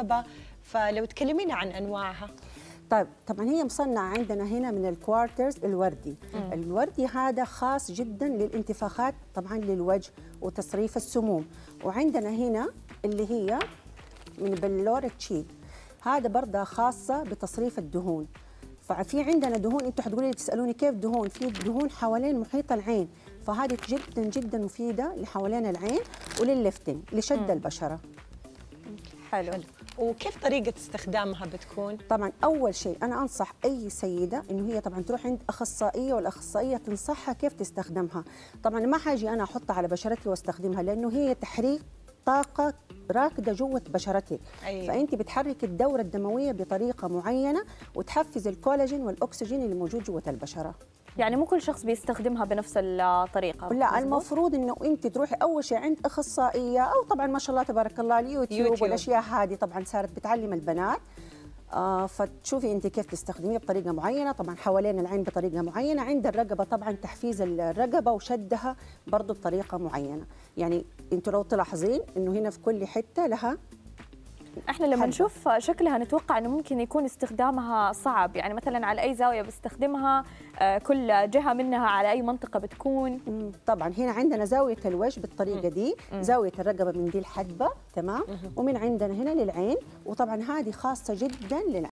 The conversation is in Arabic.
معقبه فلو تكلمينا عن انواعها طيب طبعا هي مصنعه عندنا هنا من الكوارترز الوردي مم. الوردي هذا خاص جدا للانتفاخات طبعا للوجه وتصريف السموم وعندنا هنا اللي هي من بلور تشيك هذا برضه خاصه بتصريف الدهون ففي عندنا دهون انتم حتقولي لي تسالوني كيف دهون في دهون حوالين محيط العين فهذه جدا جدا مفيده لحوالين العين وللليفتنج لشد البشره حلو وكيف طريقة استخدامها بتكون؟ طبعا أول شيء أنا أنصح أي سيدة إنه هي طبعا تروح عند أخصائية والأخصائية تنصحها كيف تستخدمها طبعا ما حاجي أنا أحطها على بشرتي واستخدمها لأنه هي تحريك طاقة راكدة جوة بشرتك أيوة. فأنت بتحرك الدورة الدموية بطريقة معينة وتحفز الكولاجين والأكسجين اللي موجود جوة البشرة يعني مو كل شخص بيستخدمها بنفس الطريقه لا المفروض انه انت تروحي اول شيء عند اخصائيه او طبعا ما شاء الله تبارك الله اليوتيوب يوتيوب. والاشياء هذه طبعا صارت بتعلم البنات آه فتشوفي انت كيف تستخدميه بطريقه معينه طبعا حوالين العين بطريقه معينه عند الرقبه طبعا تحفيز الرقبه وشدها برضه بطريقه معينه يعني انت لو تلاحظين انه هنا في كل حته لها احنا لما حلو. نشوف شكلها نتوقع انه ممكن يكون استخدامها صعب يعني مثلا على اي زاويه بستخدمها آه، كل جهه منها على اي منطقه بتكون طبعا هنا عندنا زاويه الوجه بالطريقه دي زاويه الرقبه من دي الحدبه تمام ومن عندنا هنا للعين وطبعا هذه خاصه جدا للعين